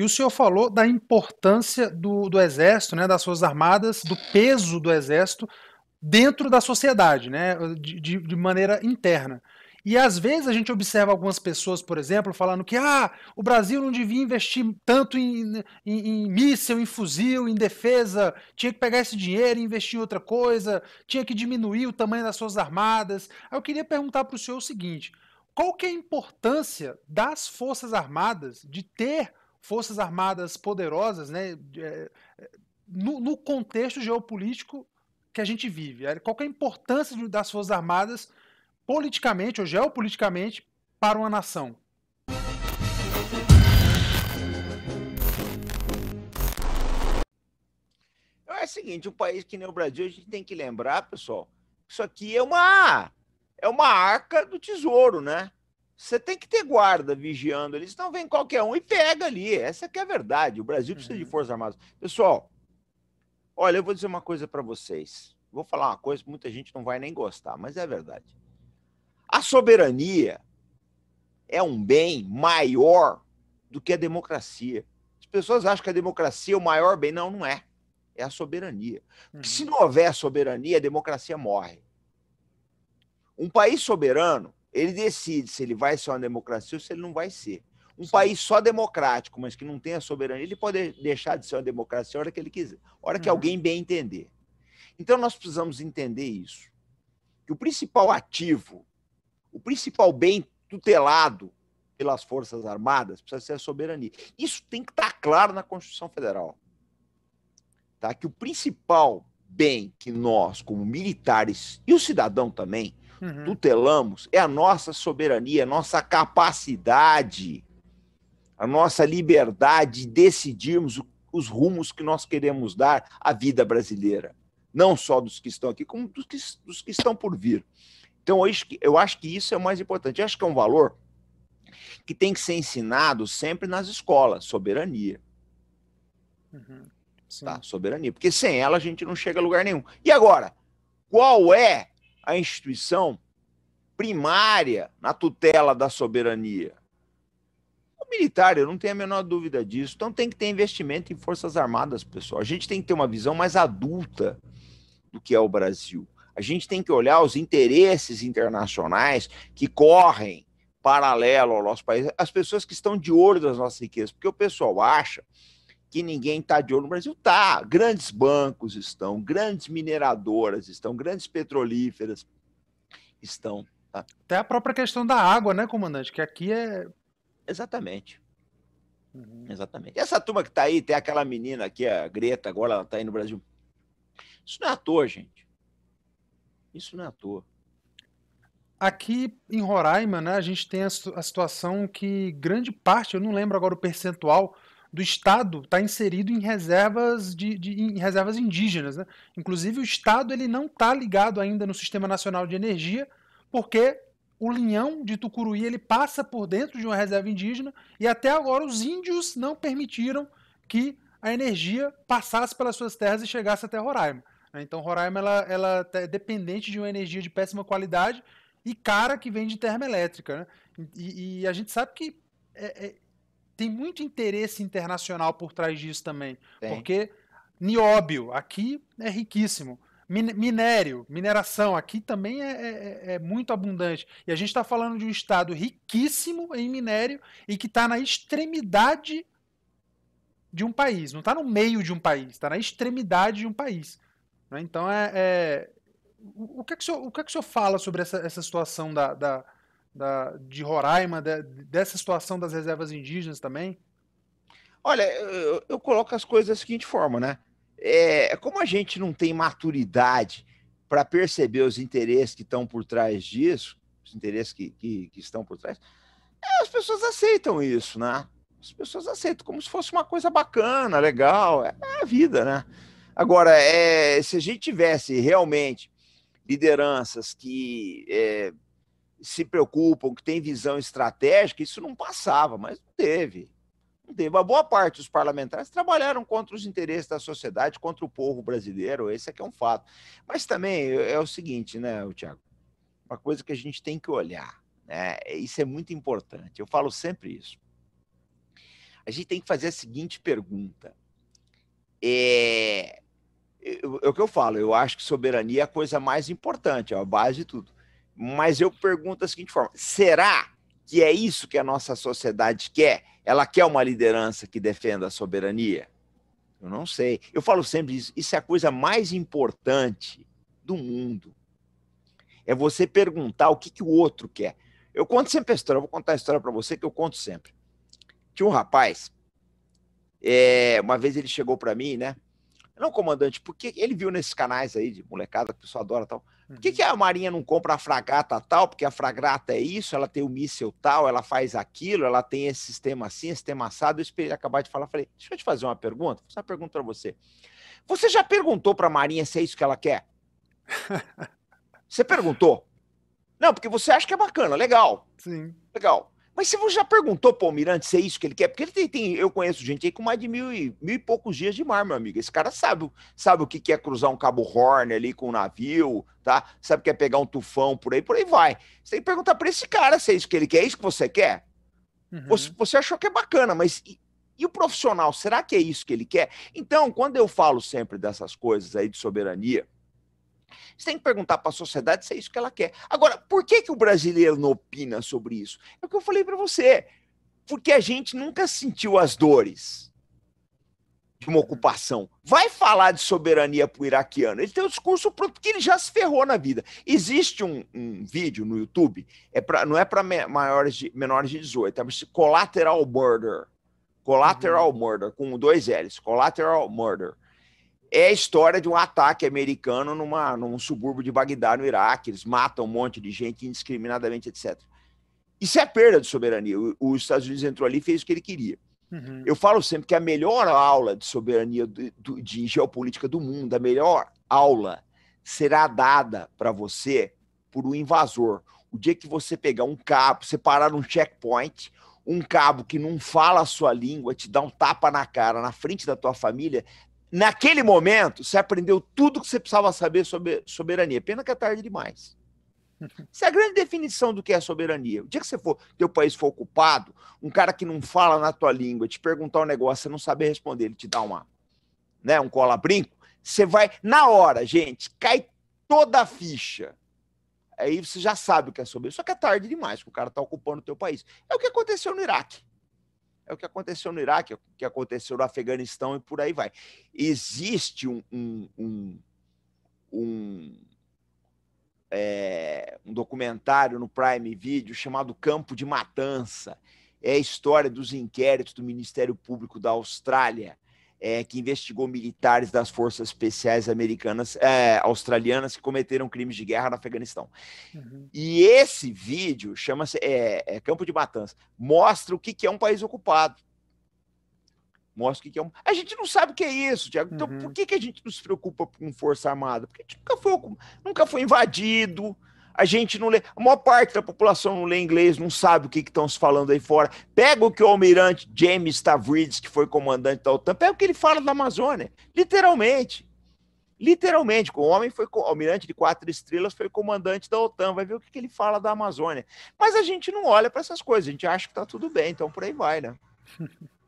E o senhor falou da importância do, do Exército, né, das Forças Armadas, do peso do Exército dentro da sociedade, né, de, de, de maneira interna. E às vezes a gente observa algumas pessoas, por exemplo, falando que ah, o Brasil não devia investir tanto em, em, em míssil, em fuzil, em defesa, tinha que pegar esse dinheiro e investir em outra coisa, tinha que diminuir o tamanho das suas armadas. Eu queria perguntar para o senhor o seguinte: qual que é a importância das Forças Armadas de ter forças armadas poderosas, né, eh, eh, no, no, contexto geopolítico que a gente vive. Eh, qual é a importância das forças armadas politicamente ou geopoliticamente para uma nação? É o seguinte, um país que nem o Brasil, a gente tem que lembrar, pessoal, isso aqui é uma é uma arca do tesouro, né? Você tem que ter guarda vigiando ali, senão vem qualquer um e pega ali. Essa que é a verdade. O Brasil precisa uhum. de Forças Armadas. Pessoal, olha, eu vou dizer uma coisa para vocês. Vou falar uma coisa que muita gente não vai nem gostar, mas é verdade. A soberania é um bem maior do que a democracia. As pessoas acham que a democracia é o maior bem. Não, não é. É a soberania. Porque uhum. se não houver soberania, a democracia morre. Um país soberano ele decide se ele vai ser uma democracia ou se ele não vai ser. Um Sim. país só democrático, mas que não tem a soberania, ele pode deixar de ser uma democracia a hora que ele quiser, a hora que uhum. alguém bem entender. Então nós precisamos entender isso, que o principal ativo, o principal bem tutelado pelas Forças Armadas precisa ser a soberania. Isso tem que estar claro na Constituição Federal. Tá? Que o principal bem que nós, como militares e o cidadão também, uhum. tutelamos é a nossa soberania, a nossa capacidade, a nossa liberdade de decidirmos os rumos que nós queremos dar à vida brasileira, não só dos que estão aqui, como dos que, dos que estão por vir. Então, eu acho que isso é o mais importante. Eu acho que é um valor que tem que ser ensinado sempre nas escolas, soberania. Uhum, tá, soberania. Porque sem ela a gente não chega a lugar nenhum. E agora, qual é a instituição primária na tutela da soberania. O militar, eu não tenho a menor dúvida disso. Então tem que ter investimento em Forças Armadas, pessoal. A gente tem que ter uma visão mais adulta do que é o Brasil. A gente tem que olhar os interesses internacionais que correm paralelo ao nosso país, as pessoas que estão de olho das nossas riquezas, porque o pessoal acha que ninguém está de olho no Brasil? Tá, grandes bancos estão, grandes mineradoras estão, grandes petrolíferas estão. Tá? Até a própria questão da água, né, comandante? Que aqui é. Exatamente. Uhum. Exatamente. E essa turma que está aí, tem aquela menina aqui, a Greta, agora ela está aí no Brasil. Isso não é à toa, gente. Isso não é à toa. Aqui em Roraima, né, a gente tem a situação que grande parte, eu não lembro agora o percentual, do Estado está inserido em reservas, de, de, em reservas indígenas. Né? Inclusive, o Estado ele não está ligado ainda no Sistema Nacional de Energia, porque o linhão de Tucuruí ele passa por dentro de uma reserva indígena e até agora os índios não permitiram que a energia passasse pelas suas terras e chegasse até Roraima. Né? Então, Roraima ela, ela tá, é dependente de uma energia de péssima qualidade e cara que vem de termoelétrica. Né? E, e, a gente sabe que é, é, tem muito interesse internacional por trás disso também. Tem. Porque nióbio aqui é riquíssimo. Minério, mineração aqui também é, é, é, é muito abundante. E a gente está falando de um estado riquíssimo em minério e que está na extremidade de um país. Não está no meio de um país, está na extremidade de um país. Né? Então é, é. O, que é que o, senhor, o que é que o senhor fala sobre essa, essa situação da, da da, de Roraima, de, dessa situação das reservas indígenas também? Olha, eu, eu, coloco as coisas da seguinte forma, né? É, é como a gente não tem maturidade para perceber os interesses que estão por trás disso, os interesses que, que, que estão por trás, é, as pessoas aceitam isso, né? As pessoas aceitam como se fosse uma coisa bacana, legal, é, é a vida, né? Agora, é, se a gente tivesse realmente lideranças que é, se preocupam, que têm visão estratégica, isso não passava, mas não teve. Não teve. Uma boa parte dos parlamentares trabalharam contra os interesses da sociedade, contra o povo brasileiro, esse aqui é, é um fato. Mas também é, é o seguinte, né, Tiago? Uma coisa que a gente tem que olhar, né? É, isso é muito importante. Eu falo sempre isso. A gente tem que fazer a seguinte pergunta. É, é o que eu falo, eu acho que soberania é a coisa mais importante, é a base de tudo. Mas eu pergunto da seguinte forma: será que é isso que a nossa sociedade quer? Ela quer uma liderança que defenda a soberania? Eu não sei. Eu falo sempre isso: isso é a coisa mais importante do mundo. É você perguntar o que, que o outro quer. Eu conto sempre a história, eu vou contar a história para você que eu conto sempre. Tinha um rapaz, é, uma vez ele chegou para mim, né? Não, comandante, porque ele viu nesses canais aí de molecada que o pessoal adora tal. Por que, uhum. que a Marinha não compra a fragata tal? Porque a fragata é isso, ela tem o míssil tal, ela faz aquilo, ela tem esse sistema assim, esse sistema assado. Eu esperei acabar de falar, falei, deixa eu te fazer uma pergunta, vou fazer uma pergunta para você. Você já perguntou para a Marinha se é isso que ela quer? você perguntou? Não, porque você acha que é bacana, legal. Sim. Legal. Mas se você já perguntou para o Almirante se é isso que ele quer, porque ele tem, tem, eu conheço gente aí com mais de mil e, mil e poucos dias de mar, meu amigo. Esse cara sabe, sabe o que é cruzar um Cabo Horn ali com um navio, tá? Sabe o que é pegar um tufão por aí, por aí vai. Você tem que perguntar para esse cara se é isso que ele quer, é isso que você quer? Uhum. Você, você, achou que é bacana, mas e, e, o profissional, será que é isso que ele quer? Então, quando eu falo sempre dessas coisas aí de soberania, você tem que perguntar para a sociedade se é isso que ela quer. Agora, por que, que o brasileiro não opina sobre isso? É o que eu falei para você. Porque a gente nunca sentiu as dores de uma ocupação. Vai falar de soberania para o iraquiano. Ele tem um discurso pronto, porque ele já se ferrou na vida. Existe um, um vídeo no YouTube, é pra, não é para maiores de, menores de 18, é Collateral Murder. Collateral uhum. Murder, com dois L's, Collateral Murder é a história de um ataque americano numa, num subúrbio de Bagdá, no Iraque. Eles matam um monte de gente indiscriminadamente, etc. Isso é perda de soberania. Os Estados Unidos entrou ali e fez o que ele queria. Uhum. Eu falo sempre que a melhor aula de soberania de, de geopolítica do mundo, a melhor aula, será dada para você por um invasor. O dia que você pegar um cabo, você parar num checkpoint, um cabo que não fala a sua língua, te dá um tapa na cara, na frente da tua família, naquele momento, você aprendeu tudo que você precisava saber sobre soberania. Pena que é tarde demais. Essa é a grande definição do que é soberania. O dia que você for, teu país for ocupado, um cara que não fala na tua língua, te perguntar um negócio, você não saber responder, ele te dá uma, né, um cola-brinco, você vai, na hora, gente, cai toda a ficha. Aí você já sabe o que é soberania. Só que é tarde demais, que o cara está ocupando o teu país. É o que aconteceu no Iraque. É o que aconteceu no Iraque, é o que aconteceu no Afeganistão e por aí vai. Existe um, um, um, um, é, um documentário no Prime Video chamado Campo de Matança. É a história dos inquéritos do Ministério Público da Austrália é, que investigou militares das forças especiais americanas, é, australianas, que cometeram crimes de guerra no Afeganistão. Uhum. E esse vídeo chama-se é, é Campo de Matança, mostra o que, que é um país ocupado mostra o que é um. A gente não sabe o que é isso, Tiago. Então, uhum. por que, que a gente não se preocupa com Força Armada? Porque a gente nunca foi, nunca foi invadido, a gente não lê, a maior parte da população não lê inglês, não sabe o que estão se falando aí fora. Pega o que o almirante James Tavrides, que foi comandante da OTAN, pega o que ele fala da Amazônia, literalmente. Literalmente, o homem foi almirante de quatro estrelas, foi comandante da OTAN, vai ver o que, que ele fala da Amazônia. Mas a gente não olha para essas coisas, a gente acha que está tudo bem, então por aí vai, né?